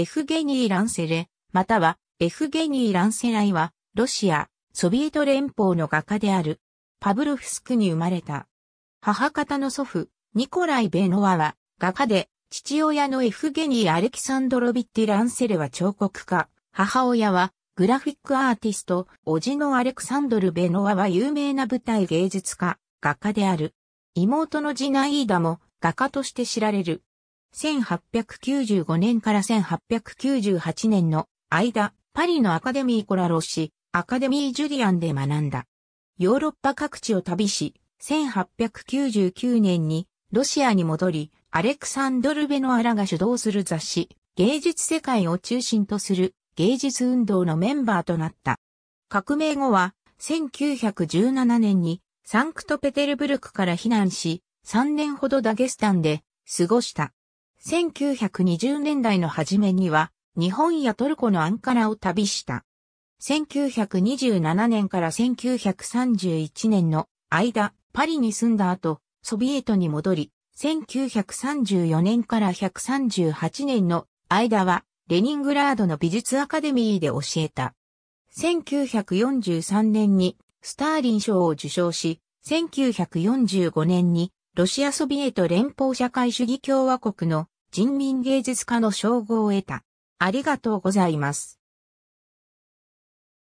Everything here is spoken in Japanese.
エフゲニー・ランセレ、またはエフゲニー・ランセライは、ロシア、ソビエト連邦の画家である、パブロフスクに生まれた。母方の祖父、ニコライ・ベノワは、画家で、父親のエフゲニー・アレキサンドロビッティ・ランセレは彫刻家、母親は、グラフィックアーティスト、おじのアレクサンドル・ベノワは有名な舞台芸術家、画家である。妹のジナイーダも画家として知られる。1895年から1898年の間、パリのアカデミーコラロシ、アカデミージュリアンで学んだ。ヨーロッパ各地を旅し、1899年にロシアに戻り、アレクサンドル・ベノアラが主導する雑誌、芸術世界を中心とする芸術運動のメンバーとなった。革命後は、1917年にサンクトペテルブルクから避難し、3年ほどダゲスタンで過ごした。1920年代の初めには、日本やトルコのアンカラを旅した。1927年から1931年の間、パリに住んだ後、ソビエトに戻り、1934年から138年の間は、レニングラードの美術アカデミーで教えた。1943年にスターリン賞を受賞し、1945年にロシアソビエト連邦社会主義共和国の人民芸術家の称号を得た。ありがとうございます。